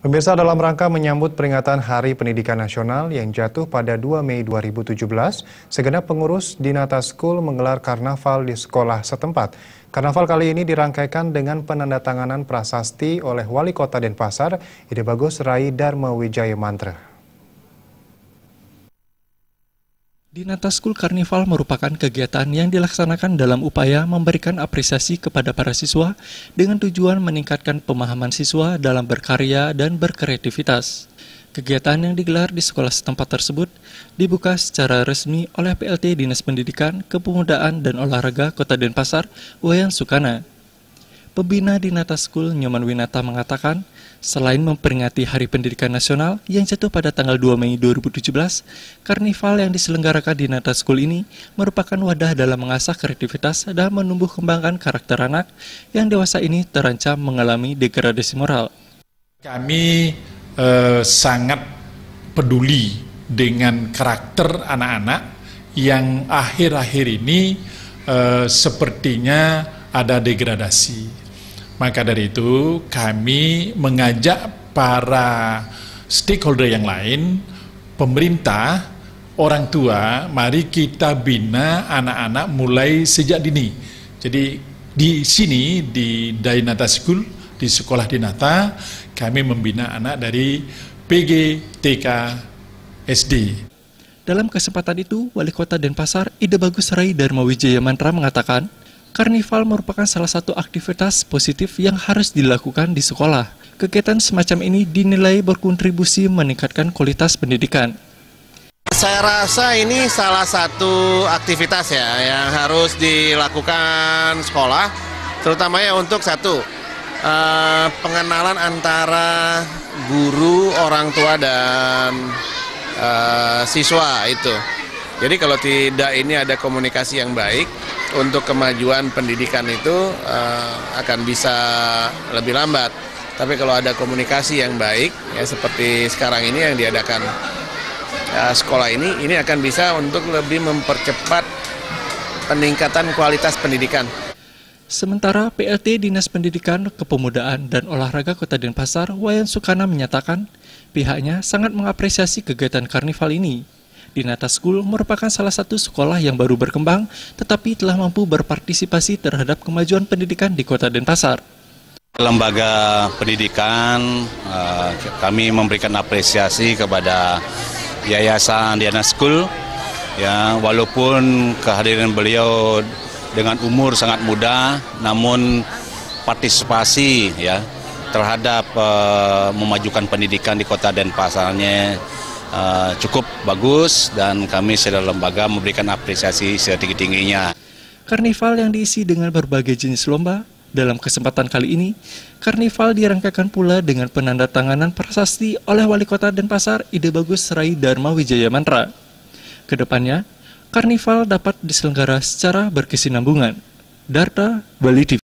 Pemirsa dalam rangka menyambut peringatan Hari Pendidikan Nasional yang jatuh pada 2 Mei 2017, segenap pengurus Dinata School menggelar karnaval di sekolah setempat. Karnaval kali ini dirangkaikan dengan penandatanganan prasasti oleh Wali Kota Denpasar, Ide Bagus Rai Dharma Wijaya Mantra. Di Natas School Carnival merupakan kegiatan yang dilaksanakan dalam upaya memberikan apresiasi kepada para siswa dengan tujuan meningkatkan pemahaman siswa dalam berkarya dan berkreativitas. Kegiatan yang digelar di sekolah setempat tersebut dibuka secara resmi oleh PLT Dinas Pendidikan, Kepemudaan dan Olahraga Kota Denpasar, Wayan Sukana. Pembina di Nata School Nyoman Winata mengatakan, Selain memperingati Hari Pendidikan Nasional yang jatuh pada tanggal 2 Mei 2017, karnival yang diselenggarakan di Nata School ini merupakan wadah dalam mengasah kreativitas dan menumbuh kembangkan karakter anak yang dewasa ini terancam mengalami degradasi moral. Kami eh, sangat peduli dengan karakter anak-anak yang akhir-akhir ini eh, sepertinya ada degradasi maka dari itu kami mengajak para stakeholder yang lain, pemerintah, orang tua, mari kita bina anak-anak mulai sejak dini. Jadi di sini di Dainata School, di sekolah Dinata, kami membina anak dari PG, TK, SD. Dalam kesempatan itu, Wali Kota Denpasar, Ida Bagus Rai Dharma Wijaya Mantra mengatakan, Karnival merupakan salah satu aktivitas positif yang harus dilakukan di sekolah. Kegiatan semacam ini dinilai berkontribusi meningkatkan kualitas pendidikan. Saya rasa ini salah satu aktivitas ya yang harus dilakukan sekolah, terutama ya untuk satu eh, pengenalan antara guru, orang tua dan eh, siswa itu. Jadi kalau tidak ini ada komunikasi yang baik, untuk kemajuan pendidikan itu uh, akan bisa lebih lambat. Tapi kalau ada komunikasi yang baik, ya seperti sekarang ini yang diadakan uh, sekolah ini, ini akan bisa untuk lebih mempercepat peningkatan kualitas pendidikan. Sementara PLT Dinas Pendidikan, Kepemudaan, dan Olahraga Kota Denpasar, Wayan Sukana menyatakan pihaknya sangat mengapresiasi kegiatan karnival ini Dinata School merupakan salah satu sekolah yang baru berkembang tetapi telah mampu berpartisipasi terhadap kemajuan pendidikan di Kota Denpasar. Lembaga pendidikan eh, kami memberikan apresiasi kepada Yayasan Diana School ya walaupun kehadiran beliau dengan umur sangat muda namun partisipasi ya terhadap uh, memajukan pendidikan di kota Denpasarnya Eh, cukup bagus dan kami secara lembaga memberikan apresiasi setinggi-tingginya. Karnival yang diisi dengan berbagai jenis lomba, dalam kesempatan kali ini, Karnival dirangkakan pula dengan penanda tanganan prasasti oleh Wali Kota Denpasar Ide Bagus Rai Dharma Wijaya Mantra. Kedepannya, Karnival dapat diselenggara secara berkesinambungan. Darta, Bali TV.